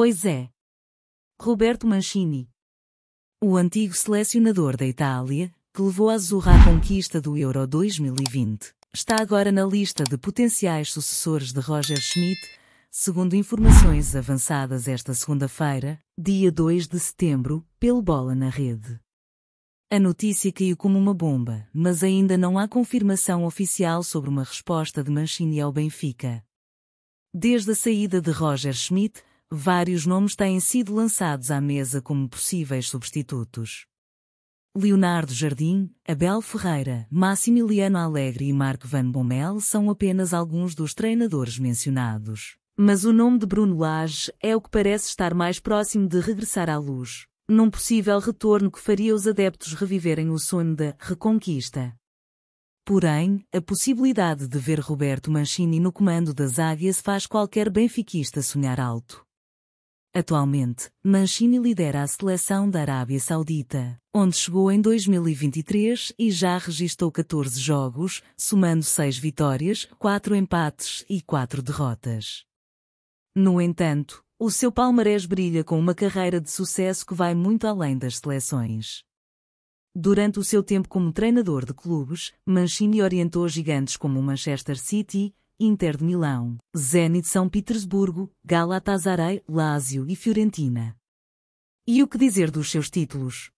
Pois é. Roberto Mancini. O antigo selecionador da Itália, que levou a Azurra à conquista do Euro 2020, está agora na lista de potenciais sucessores de Roger Schmidt, segundo informações avançadas esta segunda-feira, dia 2 de setembro, pelo Bola na Rede. A notícia caiu como uma bomba, mas ainda não há confirmação oficial sobre uma resposta de Mancini ao Benfica. Desde a saída de Roger Schmidt, vários nomes têm sido lançados à mesa como possíveis substitutos. Leonardo Jardim, Abel Ferreira, Massimiliano Alegre e Marco Van Bommel são apenas alguns dos treinadores mencionados. Mas o nome de Bruno Lage é o que parece estar mais próximo de regressar à luz, num possível retorno que faria os adeptos reviverem o sonho da reconquista. Porém, a possibilidade de ver Roberto Mancini no comando das Águias faz qualquer benfiquista sonhar alto. Atualmente, Mancini lidera a seleção da Arábia Saudita, onde chegou em 2023 e já registou 14 jogos, somando 6 vitórias, 4 empates e 4 derrotas. No entanto, o seu palmarés brilha com uma carreira de sucesso que vai muito além das seleções. Durante o seu tempo como treinador de clubes, Mancini orientou gigantes como o Manchester City, Inter de Milão, Zenit São Petersburgo, Galatasaray, Lazio e Fiorentina. E o que dizer dos seus títulos?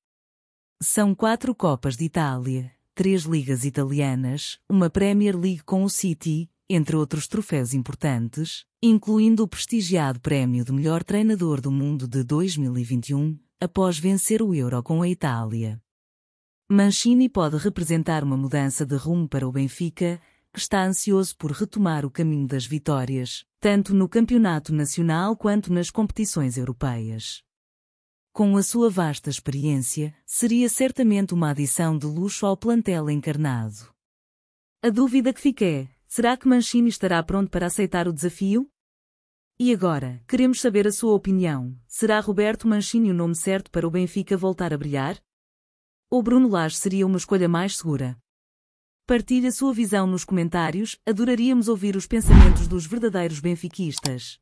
São quatro Copas de Itália, três ligas italianas, uma Premier League com o City, entre outros troféus importantes, incluindo o prestigiado prémio de melhor treinador do mundo de 2021, após vencer o Euro com a Itália. Mancini pode representar uma mudança de rumo para o Benfica, que está ansioso por retomar o caminho das vitórias, tanto no campeonato nacional quanto nas competições europeias. Com a sua vasta experiência, seria certamente uma adição de luxo ao plantel encarnado. A dúvida que fica é: será que Mancini estará pronto para aceitar o desafio? E agora, queremos saber a sua opinião. Será Roberto Mancini o nome certo para o Benfica voltar a brilhar? Ou Bruno Lage seria uma escolha mais segura? Partilhe a sua visão nos comentários, adoraríamos ouvir os pensamentos dos verdadeiros benfiquistas.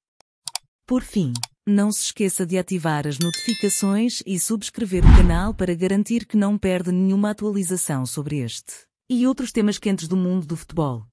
Por fim, não se esqueça de ativar as notificações e subscrever o canal para garantir que não perde nenhuma atualização sobre este e outros temas quentes do mundo do futebol.